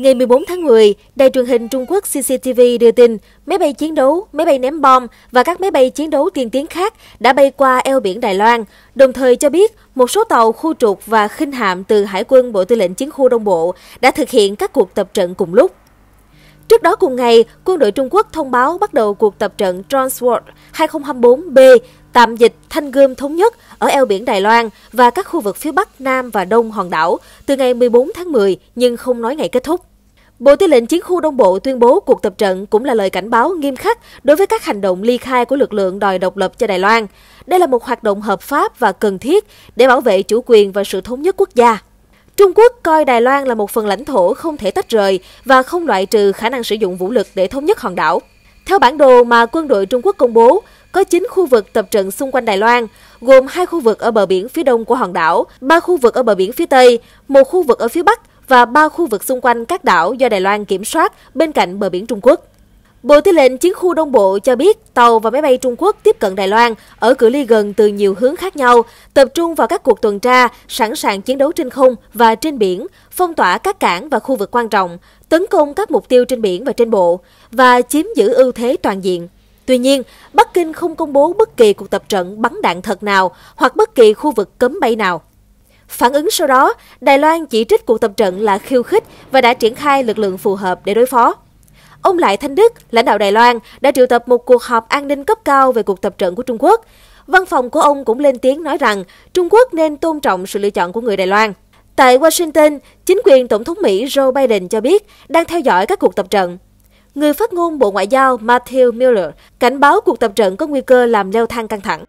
Ngày 14 tháng 10, đài truyền hình Trung Quốc CCTV đưa tin máy bay chiến đấu, máy bay ném bom và các máy bay chiến đấu tiên tiến khác đã bay qua eo biển Đài Loan, đồng thời cho biết một số tàu khu trục và khinh hạm từ Hải quân Bộ Tư lệnh Chiến khu Đông Bộ đã thực hiện các cuộc tập trận cùng lúc. Trước đó cùng ngày, quân đội Trung Quốc thông báo bắt đầu cuộc tập trận Transworld 2024B tạm dịch Thanh Gươm Thống Nhất ở eo biển Đài Loan và các khu vực phía Bắc, Nam và Đông hòn đảo từ ngày 14 tháng 10 nhưng không nói ngày kết thúc. Bộ Tư lệnh Chiến khu Đông Bộ tuyên bố cuộc tập trận cũng là lời cảnh báo nghiêm khắc đối với các hành động ly khai của lực lượng đòi độc lập cho Đài Loan. Đây là một hoạt động hợp pháp và cần thiết để bảo vệ chủ quyền và sự thống nhất quốc gia. Trung Quốc coi Đài Loan là một phần lãnh thổ không thể tách rời và không loại trừ khả năng sử dụng vũ lực để thống nhất hòn đảo. Theo bản đồ mà quân đội Trung Quốc công bố, có 9 khu vực tập trận xung quanh Đài Loan, gồm hai khu vực ở bờ biển phía đông của hòn đảo, ba khu vực ở bờ biển phía tây, một khu vực ở phía bắc và ba khu vực xung quanh các đảo do Đài Loan kiểm soát bên cạnh bờ biển Trung Quốc. Bộ Tư lệnh Chiến khu Đông Bộ cho biết tàu và máy bay Trung Quốc tiếp cận Đài Loan ở cự ly gần từ nhiều hướng khác nhau, tập trung vào các cuộc tuần tra, sẵn sàng chiến đấu trên không và trên biển, phong tỏa các cảng và khu vực quan trọng, tấn công các mục tiêu trên biển và trên bộ, và chiếm giữ ưu thế toàn diện. Tuy nhiên, Bắc Kinh không công bố bất kỳ cuộc tập trận bắn đạn thật nào hoặc bất kỳ khu vực cấm bay nào. Phản ứng sau đó, Đài Loan chỉ trích cuộc tập trận là khiêu khích và đã triển khai lực lượng phù hợp để đối phó. Ông Lại Thanh Đức, lãnh đạo Đài Loan, đã triệu tập một cuộc họp an ninh cấp cao về cuộc tập trận của Trung Quốc. Văn phòng của ông cũng lên tiếng nói rằng Trung Quốc nên tôn trọng sự lựa chọn của người Đài Loan. Tại Washington, chính quyền Tổng thống Mỹ Joe Biden cho biết đang theo dõi các cuộc tập trận. Người phát ngôn Bộ Ngoại giao Matthew Miller cảnh báo cuộc tập trận có nguy cơ làm leo thang căng thẳng.